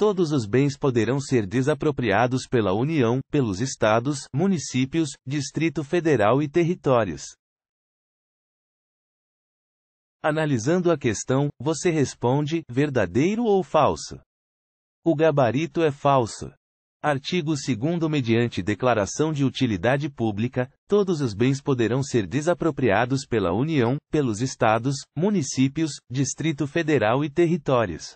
Todos os bens poderão ser desapropriados pela União, pelos estados, municípios, Distrito Federal e territórios. Analisando a questão, você responde: verdadeiro ou falso? O gabarito é falso. Artigo 2 Mediante declaração de utilidade pública, todos os bens poderão ser desapropriados pela União, pelos estados, municípios, Distrito Federal e territórios.